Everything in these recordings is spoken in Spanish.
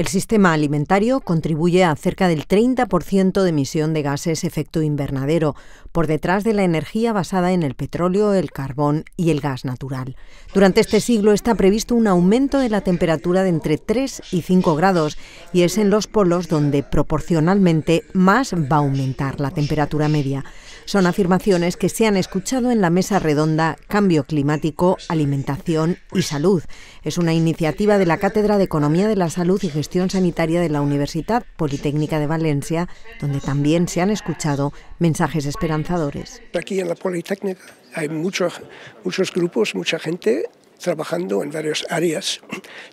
El sistema alimentario contribuye a cerca del 30% de emisión de gases efecto invernadero, por detrás de la energía basada en el petróleo, el carbón y el gas natural. Durante este siglo está previsto un aumento de la temperatura de entre 3 y 5 grados y es en los polos donde proporcionalmente más va a aumentar la temperatura media. Son afirmaciones que se han escuchado en la mesa redonda Cambio Climático, Alimentación y Salud. Es una iniciativa de la Cátedra de Economía de la Salud y Gestión Sanitaria de la Universidad Politécnica de Valencia, donde también se han escuchado mensajes esperanzadores. Aquí en la Politécnica hay muchos, muchos grupos, mucha gente trabajando en varias áreas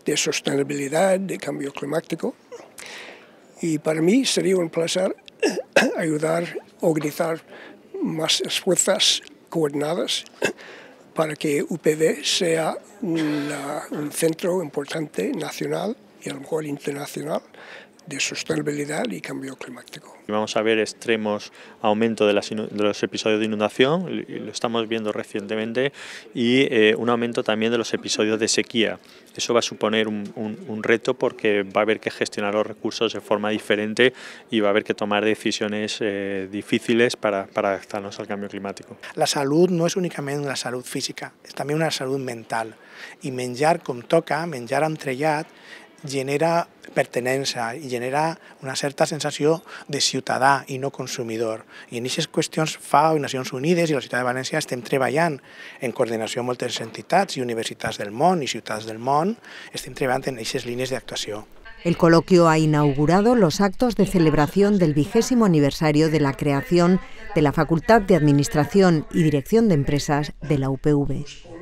de sostenibilidad, de cambio climático. Y para mí sería un placer ayudar a organizar más esfuerzos coordinadas para que UPB sea un centro importante nacional y a lo mejor internacional de sostenibilidad y cambio climático. Vamos a ver extremos, aumento de, los episodios de inundación, lo estamos viendo recientemente, y eh, un aumento también de los episodios de sequía. Eso va a suponer un, reto porque va a haber que gestionar los recursos de forma diferente y va a haber que tomar decisiones eh, difíciles para, adaptarnos al cambio climático. La salud no es únicamente una salud física, es también una salud mental. Y menjar con toca, menjar entrellat, genera pertenença i genera una certa sensació de ciutadà i no consumidor. I en aquestes qüestions FAO i Nacions Unides i la Ciutat de València estem treballant en coordinació amb moltes entitats i universitats del món i ciutats del món, estem treballant en aquestes línies d'actuació. El coloquio ha inaugurado los actos de celebración del vigésimo aniversario de la creación de la Facultad de Administración y Dirección de Empresas de la UPV.